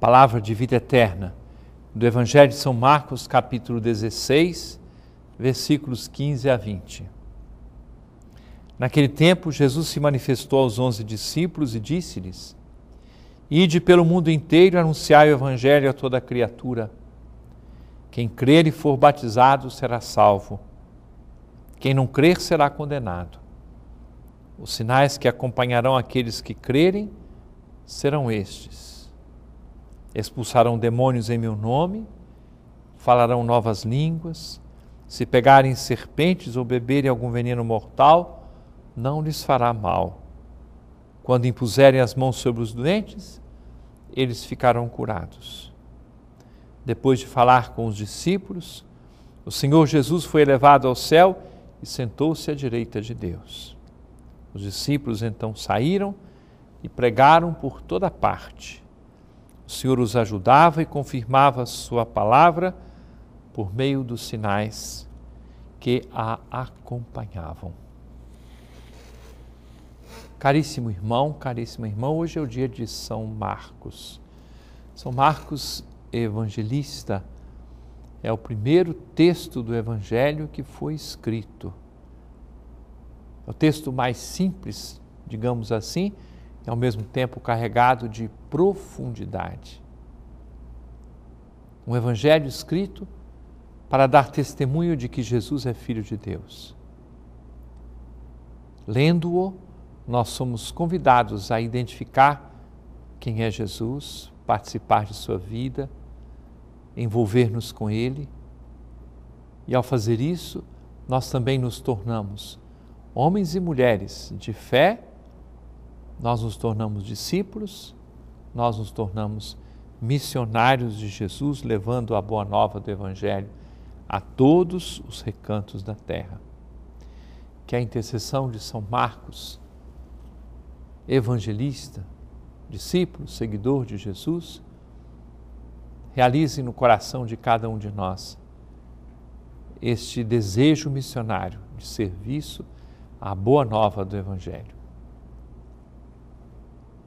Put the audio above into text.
palavra de vida eterna, do Evangelho de São Marcos, capítulo 16, versículos 15 a 20. Naquele tempo, Jesus se manifestou aos onze discípulos e disse-lhes: Ide pelo mundo inteiro anunciar o Evangelho a toda criatura. Quem crer e for batizado será salvo. Quem não crer será condenado. Os sinais que acompanharão aqueles que crerem serão estes expulsarão demônios em meu nome, falarão novas línguas, se pegarem serpentes ou beberem algum veneno mortal, não lhes fará mal. Quando impuserem as mãos sobre os doentes, eles ficarão curados. Depois de falar com os discípulos, o Senhor Jesus foi elevado ao céu e sentou-se à direita de Deus. Os discípulos então saíram e pregaram por toda parte o Senhor os ajudava e confirmava sua palavra por meio dos sinais que a acompanhavam. Caríssimo irmão, caríssima irmã, hoje é o dia de São Marcos. São Marcos, evangelista, é o primeiro texto do Evangelho que foi escrito. É o texto mais simples, digamos assim, ao mesmo tempo carregado de profundidade. Um evangelho escrito para dar testemunho de que Jesus é Filho de Deus. Lendo-o, nós somos convidados a identificar quem é Jesus, participar de sua vida, envolver-nos com ele. E ao fazer isso, nós também nos tornamos homens e mulheres de fé nós nos tornamos discípulos, nós nos tornamos missionários de Jesus, levando a boa nova do Evangelho a todos os recantos da terra. Que a intercessão de São Marcos, evangelista, discípulo, seguidor de Jesus, realize no coração de cada um de nós este desejo missionário de serviço à boa nova do Evangelho